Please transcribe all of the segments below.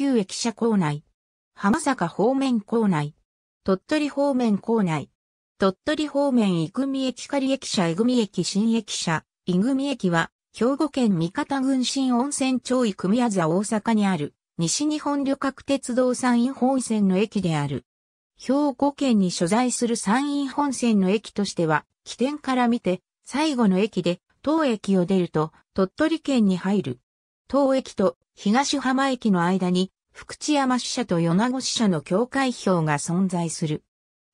旧駅舎構内、浜坂方面構内、鳥取方面構内、鳥取方面ぐ組駅仮駅舎ぐみ駅新駅舎、いぐみ駅は、兵庫県三方郡新温泉町伊組谷座大阪にある、西日本旅客鉄道山陰本線の駅である。兵庫県に所在する山陰本線の駅としては、起点から見て、最後の駅で、当駅を出ると、鳥取県に入る。東駅と東浜駅の間に福知山支社と米子支社の境界表が存在する。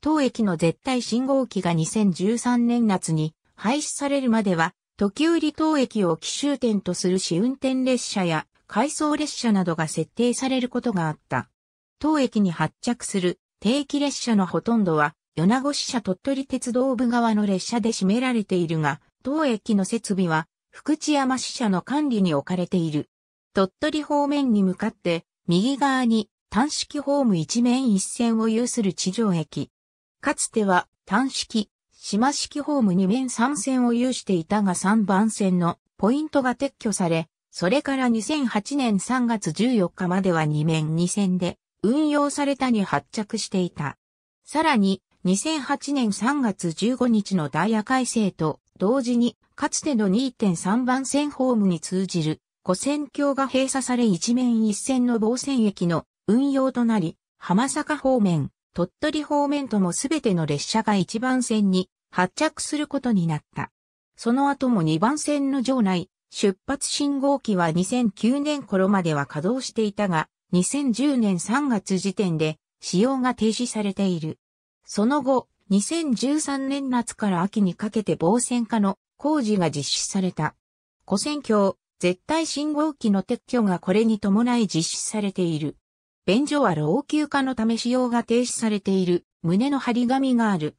当駅の絶対信号機が2013年夏に廃止されるまでは、時折当駅を奇襲点とする試運転列車や回送列車などが設定されることがあった。当駅に発着する定期列車のほとんどは、米子支社鳥取鉄道部側の列車で占められているが、当駅の設備は福知山支社の管理に置かれている。鳥取方面に向かって、右側に単式ホーム一面一線を有する地上駅。かつては単式、島式ホーム二面三線を有していたが三番線のポイントが撤去され、それから2008年3月14日までは2面2線で運用されたに発着していた。さらに2008年3月15日のダイヤ改正と同時に、かつての2.3番線ホームに通じる、古線橋が閉鎖され一面一線の防線駅の運用となり、浜坂方面、鳥取方面ともすべての列車が一番線に発着することになった。その後も2番線の場内、出発信号機は2009年頃までは稼働していたが、2010年3月時点で使用が停止されている。その後、2013年夏から秋にかけて防線化の工事が実施された。古線橋、絶対信号機の撤去がこれに伴い実施されている。便所は老朽化のため使用が停止されている胸の張り紙がある。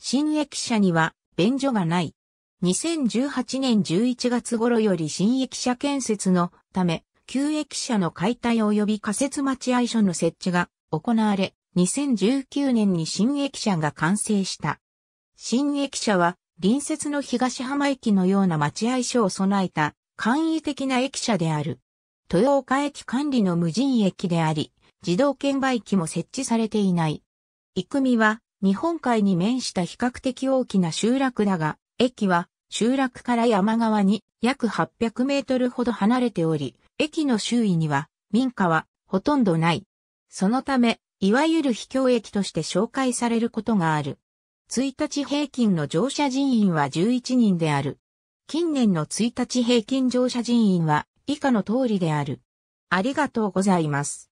新駅舎には便所がない。2018年11月頃より新駅舎建設のため、旧駅舎の解体及び仮設待合所の設置が行われ、2019年に新駅舎が完成した。新駅舎は隣接の東浜駅のような待合所を備えた簡易的な駅舎である。豊岡駅管理の無人駅であり、自動券売機も設置されていない。く見は日本海に面した比較的大きな集落だが、駅は集落から山側に約800メートルほど離れており、駅の周囲には民家はほとんどない。そのため、いわゆる秘境駅として紹介されることがある。1日平均の乗車人員は11人である。近年の1日平均乗車人員は以下の通りである。ありがとうございます。